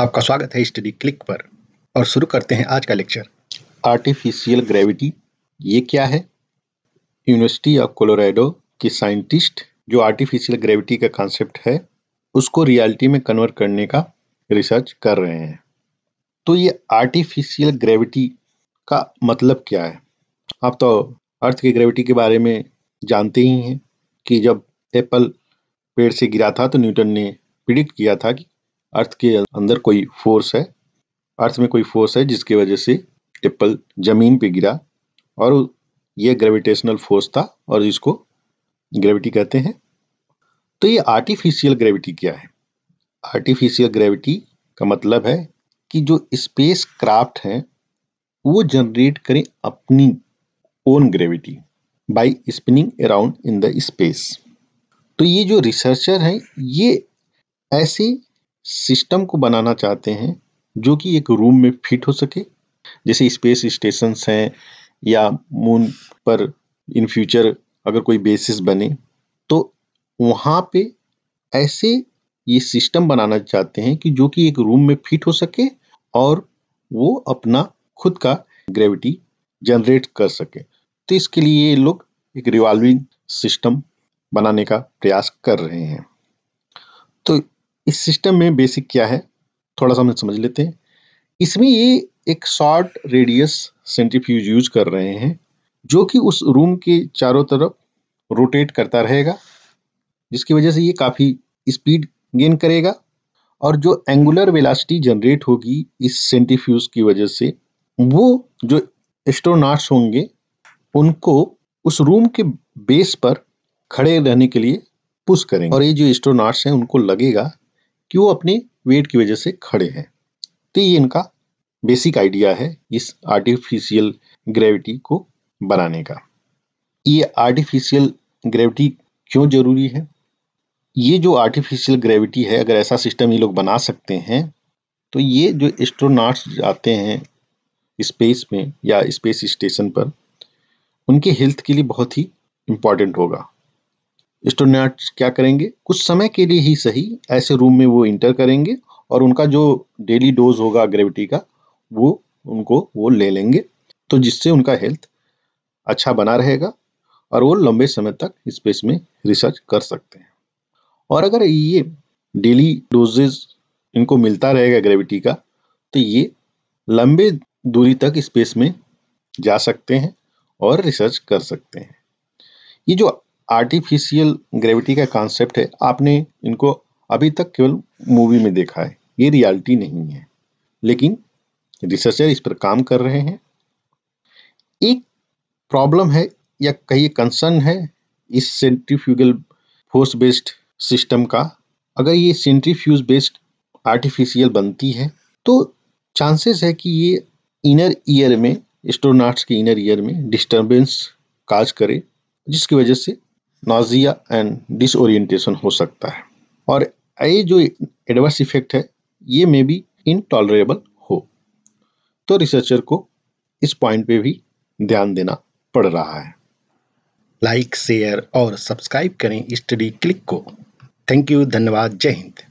आपका स्वागत है स्टडी क्लिक पर और शुरू करते हैं आज का लेक्चर आर्टिफिशियल ग्रेविटी ये क्या है यूनिवर्सिटी ऑफ कोलोराडो के साइंटिस्ट जो आर्टिफिशियल ग्रेविटी का कॉन्सेप्ट है उसको रियलिटी में कन्वर्ट करने का रिसर्च कर रहे हैं तो ये आर्टिफिशियल ग्रेविटी का मतलब क्या है आप तो अर्थ की ग्रेविटी के बारे में जानते ही हैं कि जब एप्पल पेड़ से गिरा था तो न्यूटन ने प्रिडिक्ट किया था कि अर्थ के अंदर कोई फोर्स है अर्थ में कोई फोर्स है जिसकी वजह से एप्पल जमीन पे गिरा और ये ग्रेविटेशनल फोर्स था और इसको ग्रेविटी कहते हैं तो ये आर्टिफिशियल ग्रेविटी क्या है आर्टिफिशियल ग्रेविटी का मतलब है कि जो स्पेस क्राफ्ट हैं वो जनरेट करें अपनी own gravity by spinning around in the space तो ये जो रिसर्चर हैं ये ऐसे सिस्टम को बनाना चाहते हैं जो कि एक रूम में फिट हो सके जैसे स्पेस स्टेशन हैं या मून पर इन फ्यूचर अगर कोई बेसिस बने तो वहाँ पे ऐसे ये सिस्टम बनाना चाहते हैं कि जो कि एक रूम में फिट हो सके और वो अपना खुद का ग्रेविटी जनरेट कर सके तो इसके लिए ये लोग एक रिवॉल्विंग सिस्टम बनाने का प्रयास कर रहे हैं तो इस सिस्टम में बेसिक क्या है थोड़ा सा हम समझ लेते हैं इसमें ये एक शॉर्ट रेडियस सेंट्रीफ्यूज यूज कर रहे हैं जो कि उस रूम के चारों तरफ रोटेट करता रहेगा जिसकी वजह से ये काफ़ी स्पीड गेन करेगा और जो एंगुलर वेलासिटी जनरेट होगी इस सेंटीफ्यूज की वजह से वो जो एस्ट्रोनॉट्स होंगे उनको उस रूम के बेस पर खड़े रहने के लिए पुश करेंगे और ये जो एस्ट्रोनॉट्स हैं उनको लगेगा कि वो अपने वेट की वजह से खड़े हैं तो ये इनका बेसिक आइडिया है इस आर्टिफिशियल ग्रेविटी को बनाने का ये आर्टिफिशियल ग्रेविटी क्यों ज़रूरी है ये जो आर्टिफिशियल ग्रेविटी है अगर ऐसा सिस्टम ये लोग बना सकते हैं तो ये जो एस्ट्रोनॉट्स जाते हैं स्पेस में या स्पेस स्टेशन पर उनके हेल्थ के लिए बहुत ही इम्पॉर्टेंट होगा स्टूडेंट क्या करेंगे कुछ समय के लिए ही सही ऐसे रूम में वो इंटर करेंगे और उनका जो डेली डोज होगा ग्रेविटी का वो उनको वो ले लेंगे तो जिससे उनका हेल्थ अच्छा बना रहेगा और वो लंबे समय तक स्पेस में रिसर्च कर सकते हैं और अगर ये डेली डोजेज इनको मिलता रहेगा ग्रेविटी का तो ये लंबे दूरी तक स्पेस में जा सकते हैं और रिसर्च कर सकते हैं ये जो आर्टिफिशियल ग्रेविटी का कॉन्सेप्ट है आपने इनको अभी तक केवल मूवी में देखा है ये रियलिटी नहीं है लेकिन रिसर्चर इस पर काम कर रहे हैं एक प्रॉब्लम है या कहिए कंसर्न है इस सेंट्रीफ्यूगल फोर्स बेस्ड सिस्टम का अगर ये सेंट्रीफ्यूज बेस्ड आर्टिफिशियल बनती है तो चांसेस है कि ये इनर ईयर में एस्ट्रोनॉट्स के इनर ईयर में डिस्टरबेंस काज करे जिसकी वजह से नाजिया एंड डिसोरिएंटेशन हो सकता है और ये जो एडवर्स इफेक्ट है ये मे बी इनटॉलरेबल हो तो रिसर्चर को इस पॉइंट पे भी ध्यान देना पड़ रहा है लाइक शेयर और सब्सक्राइब करें स्टडी क्लिक को थैंक यू धन्यवाद जय हिंद